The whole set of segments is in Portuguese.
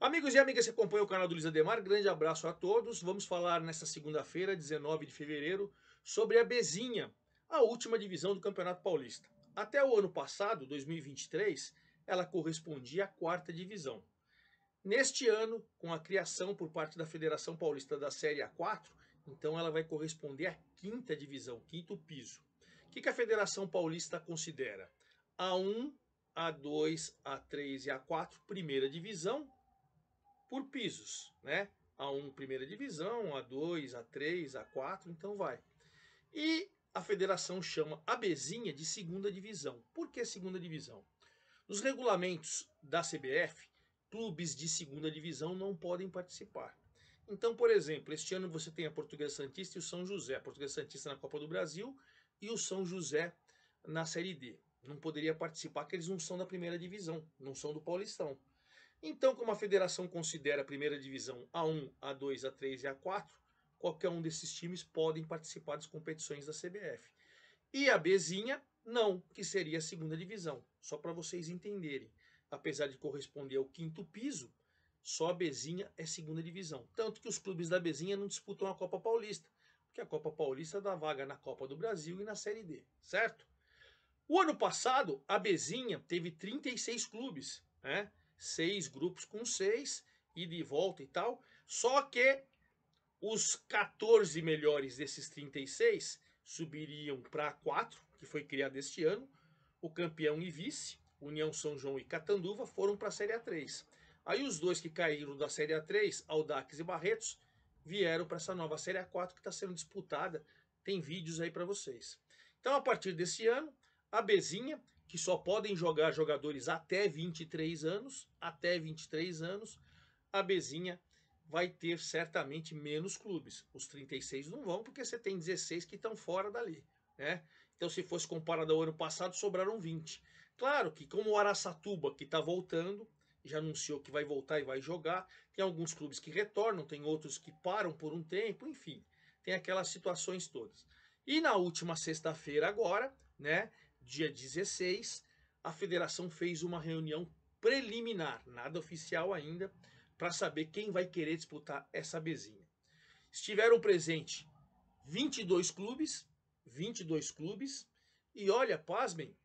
Amigos e amigas que acompanham o canal do Luiz Ademar, grande abraço a todos. Vamos falar nesta segunda-feira, 19 de fevereiro, sobre a Bezinha, a última divisão do Campeonato Paulista. Até o ano passado, 2023, ela correspondia à quarta divisão. Neste ano, com a criação por parte da Federação Paulista da Série A4, então ela vai corresponder à quinta divisão, quinto piso. O que a Federação Paulista considera? A1, A2, A3 e A4, primeira divisão, por pisos, né? A1 primeira divisão, A2, A3, A4, então vai. E a federação chama a Bezinha de segunda divisão. Por que segunda divisão? Nos regulamentos da CBF, clubes de segunda divisão não podem participar. Então, por exemplo, este ano você tem a Portuguesa Santista e o São José. A Portuguesa Santista na Copa do Brasil e o São José na Série D. Não poderia participar, porque eles não são da primeira divisão, não são do Paulistão. Então, como a federação considera a primeira divisão A1, A2, A3 e A4, qualquer um desses times podem participar das competições da CBF. E a Bzinha, não, que seria a segunda divisão. Só para vocês entenderem. Apesar de corresponder ao quinto piso, só a Bezinha é segunda divisão. Tanto que os clubes da Bezinha não disputam a Copa Paulista, porque a Copa Paulista dá vaga na Copa do Brasil e na Série D, certo? O ano passado, a Bezinha teve 36 clubes, né? seis grupos com seis, e de volta e tal. Só que os 14 melhores desses 36 subiriam para quatro, que foi criada este ano. O campeão e vice, União São João e Catanduva, foram para a Série A3. Aí os dois que caíram da Série A3, Aldax e Barretos, vieram para essa nova Série A4 que está sendo disputada. Tem vídeos aí para vocês. Então, a partir desse ano, a Bezinha que só podem jogar jogadores até 23 anos, até 23 anos, a Bezinha vai ter certamente menos clubes. Os 36 não vão, porque você tem 16 que estão fora dali. Né? Então, se fosse comparado ao ano passado, sobraram 20. Claro que, como o Araçatuba, que está voltando, já anunciou que vai voltar e vai jogar, tem alguns clubes que retornam, tem outros que param por um tempo, enfim, tem aquelas situações todas. E na última sexta-feira, agora, né, dia 16, a federação fez uma reunião preliminar, nada oficial ainda, para saber quem vai querer disputar essa bezinha. Estiveram presentes 22 clubes, 22 clubes, e olha, pasmem,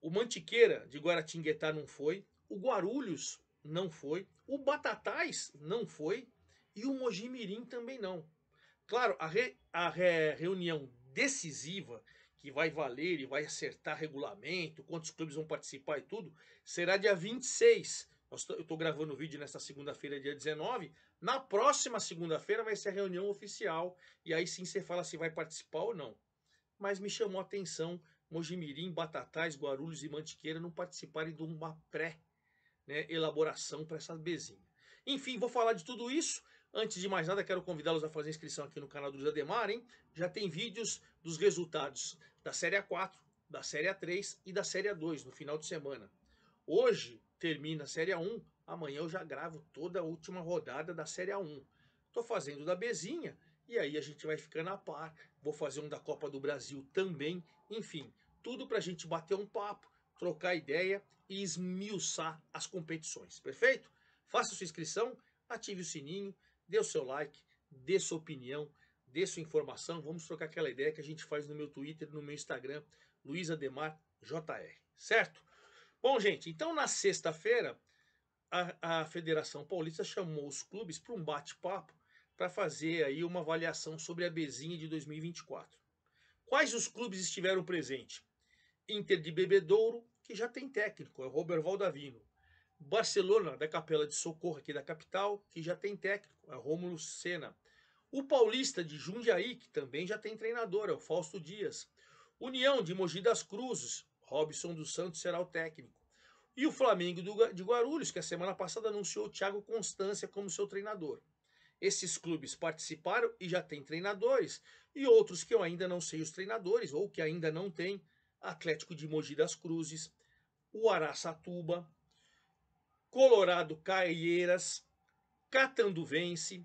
o Mantiqueira de Guaratinguetá não foi, o Guarulhos não foi, o Batatais não foi e o Mojimirim também não. Claro, a, re, a re, reunião decisiva que vai valer e vai acertar regulamento, quantos clubes vão participar e tudo, será dia 26. Eu estou gravando o vídeo nesta segunda-feira, dia 19. Na próxima segunda-feira vai ser a reunião oficial e aí sim você fala se vai participar ou não. Mas me chamou a atenção Mojimirim, Batatais, Guarulhos e Mantiqueira não participarem de uma pré-elaboração né, para essa bezinha. Enfim, vou falar de tudo isso. Antes de mais nada, quero convidá-los a fazer inscrição aqui no canal do José Demar, hein? Já tem vídeos dos resultados da Série A4, da Série A3 e da Série A2 no final de semana. Hoje termina a Série A1, amanhã eu já gravo toda a última rodada da Série A1. Tô fazendo da Bezinha e aí a gente vai ficando a par. Vou fazer um da Copa do Brasil também. Enfim, tudo pra gente bater um papo, trocar ideia e esmiuçar as competições, perfeito? Faça sua inscrição, ative o sininho dê o seu like, dê sua opinião, dê sua informação. Vamos trocar aquela ideia que a gente faz no meu Twitter, no meu Instagram, Luiz Ademar JR, certo? Bom, gente, então na sexta-feira a, a Federação Paulista chamou os clubes para um bate-papo para fazer aí uma avaliação sobre a Bezinha de 2024. Quais os clubes estiveram presentes? Inter de Bebedouro, que já tem técnico, é o Robert Valdavino. Barcelona, da Capela de Socorro, aqui da capital, que já tem técnico, é Rômulo Senna. O Paulista de Jundiaí, que também já tem treinador, é o Fausto Dias. União de Mogi das Cruzes, Robson dos Santos será o técnico. E o Flamengo de Guarulhos, que a semana passada anunciou o Thiago Constância como seu treinador. Esses clubes participaram e já têm treinadores, e outros que eu ainda não sei os treinadores, ou que ainda não têm, Atlético de Mogi das Cruzes, o Araçatuba, Colorado Caieiras, Catanduvense,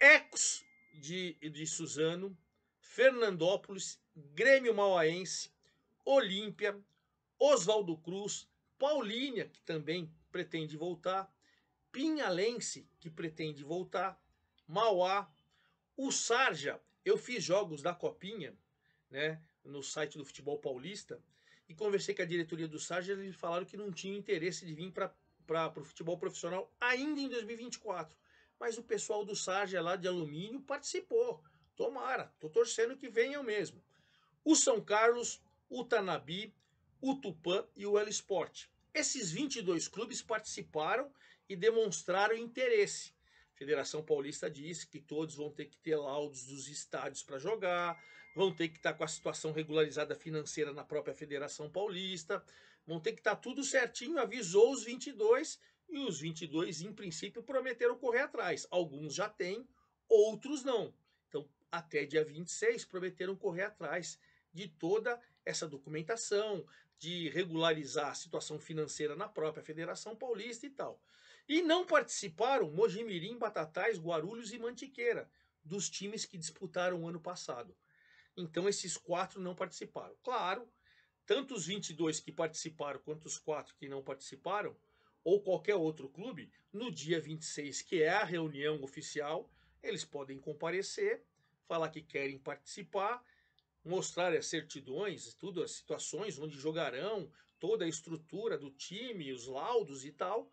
Ecos de, de Suzano, Fernandópolis, Grêmio Mauaense, Olímpia, Oswaldo Cruz, Paulínia, que também pretende voltar, Pinhalense, que pretende voltar, Mauá, o Sarja, eu fiz jogos da Copinha, né, no site do Futebol Paulista, e conversei com a diretoria do Sarge, eles falaram que não tinha interesse de vir para o pro futebol profissional ainda em 2024. Mas o pessoal do Sarge lá de alumínio participou. Tomara, tô torcendo que venham mesmo. O São Carlos, o Tanabi, o Tupã e o El Esporte. Esses 22 clubes participaram e demonstraram interesse. A Federação Paulista disse que todos vão ter que ter laudos dos estádios para jogar, vão ter que estar tá com a situação regularizada financeira na própria Federação Paulista, vão ter que estar tá tudo certinho, avisou os 22 e os 22, em princípio, prometeram correr atrás. Alguns já têm, outros não. Então, até dia 26, prometeram correr atrás de toda essa documentação, de regularizar a situação financeira na própria Federação Paulista e tal. E não participaram Mojimirim, Batatais, Guarulhos e Mantiqueira, dos times que disputaram o ano passado. Então esses quatro não participaram. Claro, tanto os 22 que participaram quanto os quatro que não participaram, ou qualquer outro clube, no dia 26, que é a reunião oficial, eles podem comparecer, falar que querem participar, mostrar as certidões, tudo as situações onde jogarão, toda a estrutura do time, os laudos e tal,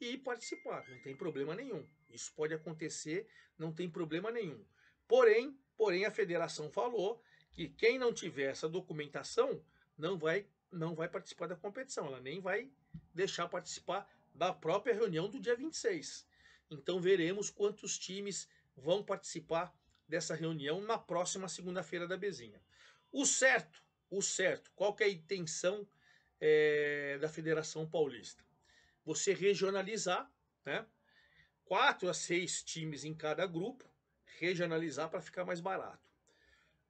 e participar. Não tem problema nenhum. Isso pode acontecer, não tem problema nenhum. Porém, Porém, a federação falou que quem não tiver essa documentação não vai, não vai participar da competição, ela nem vai deixar participar da própria reunião do dia 26. Então veremos quantos times vão participar dessa reunião na próxima segunda-feira da Bezinha. O certo, o certo, qual é a intenção é, da Federação Paulista? Você regionalizar, né? Quatro a seis times em cada grupo, regionalizar para ficar mais barato.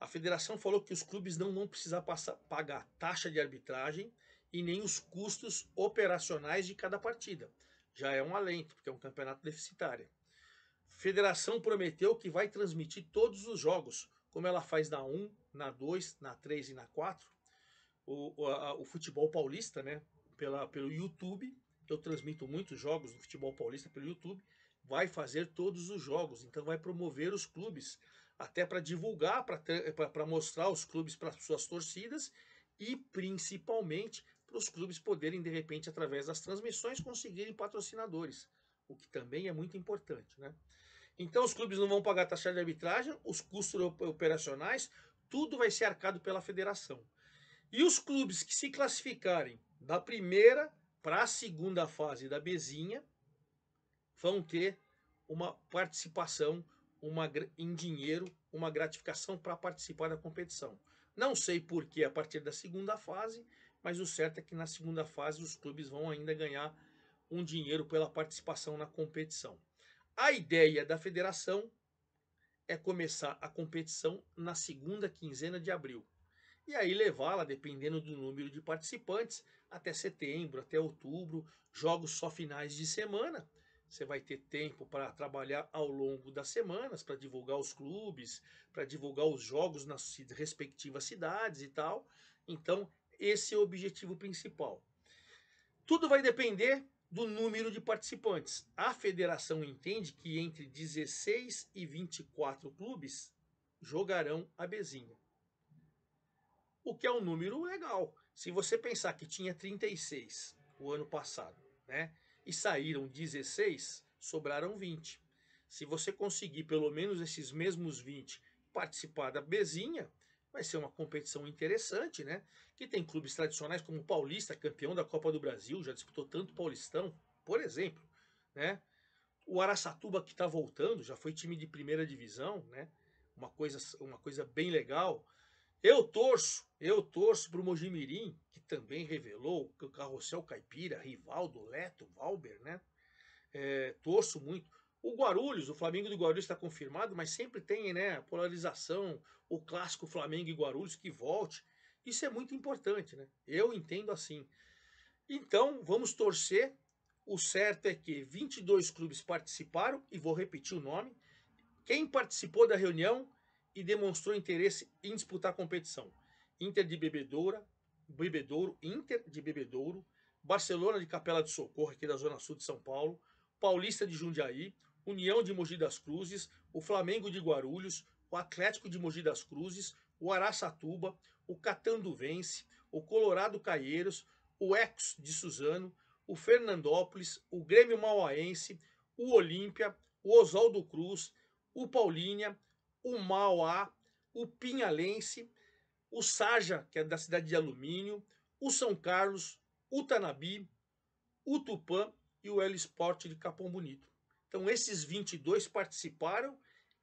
A federação falou que os clubes não vão precisar passar, pagar taxa de arbitragem e nem os custos operacionais de cada partida. Já é um alento, porque é um campeonato deficitário. A federação prometeu que vai transmitir todos os jogos, como ela faz na 1, na 2, na 3 e na 4. O, a, o futebol paulista, né? Pela, pelo YouTube. Eu transmito muitos jogos do futebol paulista pelo YouTube vai fazer todos os jogos, então vai promover os clubes, até para divulgar, para mostrar os clubes para suas torcidas e principalmente para os clubes poderem, de repente, através das transmissões, conseguirem patrocinadores, o que também é muito importante. Né? Então, os clubes não vão pagar taxa de arbitragem, os custos operacionais, tudo vai ser arcado pela federação. E os clubes que se classificarem da primeira para a segunda fase da Bezinha, vão ter uma participação uma, em dinheiro, uma gratificação para participar da competição. Não sei por que a partir da segunda fase, mas o certo é que na segunda fase os clubes vão ainda ganhar um dinheiro pela participação na competição. A ideia da federação é começar a competição na segunda quinzena de abril. E aí levá-la, dependendo do número de participantes, até setembro, até outubro, jogos só finais de semana. Você vai ter tempo para trabalhar ao longo das semanas, para divulgar os clubes, para divulgar os jogos nas respectivas cidades e tal. Então, esse é o objetivo principal. Tudo vai depender do número de participantes. A federação entende que entre 16 e 24 clubes jogarão a Bezinha. O que é um número legal. Se você pensar que tinha 36 o ano passado, né? e saíram 16, sobraram 20. Se você conseguir pelo menos esses mesmos 20 participar da Bezinha, vai ser uma competição interessante, né? Que tem clubes tradicionais como o Paulista, campeão da Copa do Brasil, já disputou tanto Paulistão, por exemplo, né? O Araçatuba que está voltando, já foi time de primeira divisão, né? Uma coisa, uma coisa bem legal. Eu torço, eu torço para o Mojimirim também revelou, que o Carrossel Caipira, Rivaldo, Leto, Valber, né? É, torço muito. O Guarulhos, o Flamengo do Guarulhos está confirmado, mas sempre tem né, polarização, o clássico Flamengo e Guarulhos que volte. Isso é muito importante, né? Eu entendo assim. Então, vamos torcer. O certo é que 22 clubes participaram, e vou repetir o nome. Quem participou da reunião e demonstrou interesse em disputar a competição? Inter de Bebedoura, Bebedouro, Inter de Bebedouro, Barcelona de Capela de Socorro, aqui da Zona Sul de São Paulo, Paulista de Jundiaí, União de Mogi das Cruzes, o Flamengo de Guarulhos, o Atlético de Mogi das Cruzes, o Araçatuba, o Catanduvense, o Colorado Caieiros, o Ex de Suzano, o Fernandópolis, o Grêmio Mauaense, o Olímpia, o Oswaldo Cruz, o Paulínia, o Mauá, o Pinhalense, o Saja, que é da cidade de Alumínio, o São Carlos, o Tanabi, o Tupã e o El Esporte de Capão Bonito. Então esses 22 participaram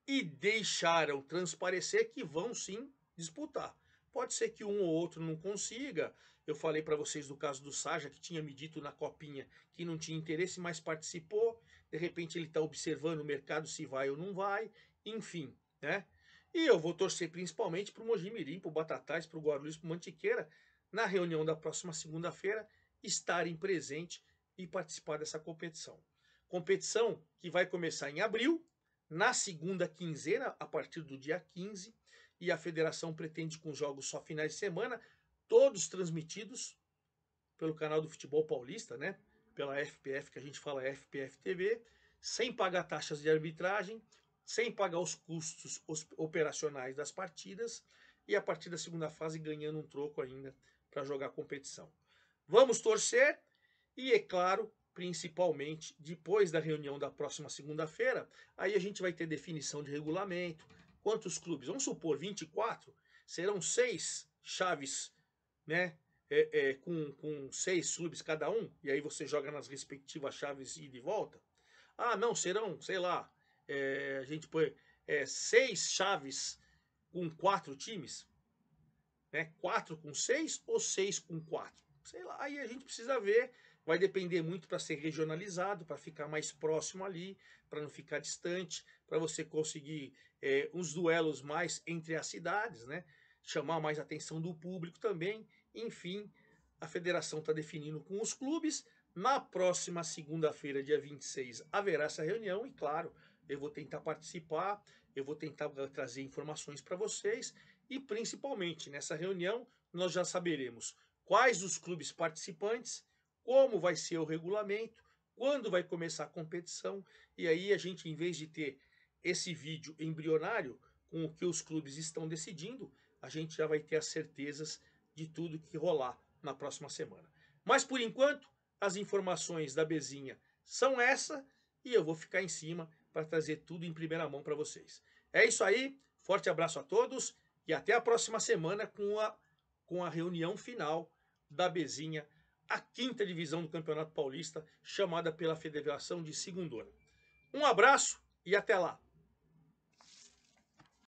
e deixaram transparecer que vão sim disputar. Pode ser que um ou outro não consiga. Eu falei para vocês do caso do Saja, que tinha me dito na copinha que não tinha interesse, mas participou. De repente ele está observando o mercado se vai ou não vai. Enfim, né? E eu vou torcer principalmente para o Mojimirim, para o Batatais, para o Guarulhos, para o Mantiqueira, na reunião da próxima segunda-feira, estarem presentes e participar dessa competição. Competição que vai começar em abril, na segunda quinzena, a partir do dia 15, e a federação pretende com jogos só finais de semana, todos transmitidos pelo canal do Futebol Paulista, né? Pela FPF, que a gente fala FPF TV, sem pagar taxas de arbitragem, sem pagar os custos operacionais das partidas e a partir da segunda fase ganhando um troco ainda para jogar a competição. Vamos torcer e, é claro, principalmente depois da reunião da próxima segunda-feira, aí a gente vai ter definição de regulamento, quantos clubes, vamos supor 24, serão seis chaves, né, é, é, com, com seis clubes cada um, e aí você joga nas respectivas chaves e de volta. Ah, não, serão, sei lá, é, a gente põe é, seis chaves com quatro times, né? Quatro com seis ou seis com quatro? Sei lá, aí a gente precisa ver. Vai depender muito para ser regionalizado, para ficar mais próximo ali, para não ficar distante, para você conseguir é, uns duelos mais entre as cidades, né? Chamar mais atenção do público também. Enfim, a federação está definindo com os clubes. Na próxima segunda-feira, dia 26, haverá essa reunião e, claro, eu vou tentar participar, eu vou tentar eh, trazer informações para vocês e principalmente nessa reunião nós já saberemos quais os clubes participantes, como vai ser o regulamento, quando vai começar a competição e aí a gente em vez de ter esse vídeo embrionário com o que os clubes estão decidindo, a gente já vai ter as certezas de tudo que rolar na próxima semana. Mas por enquanto, as informações da Bezinha são essa e eu vou ficar em cima para trazer tudo em primeira mão para vocês. É isso aí, forte abraço a todos e até a próxima semana com a, com a reunião final da Bezinha, a quinta divisão do Campeonato Paulista, chamada pela Federação de Segundona. Um abraço e até lá!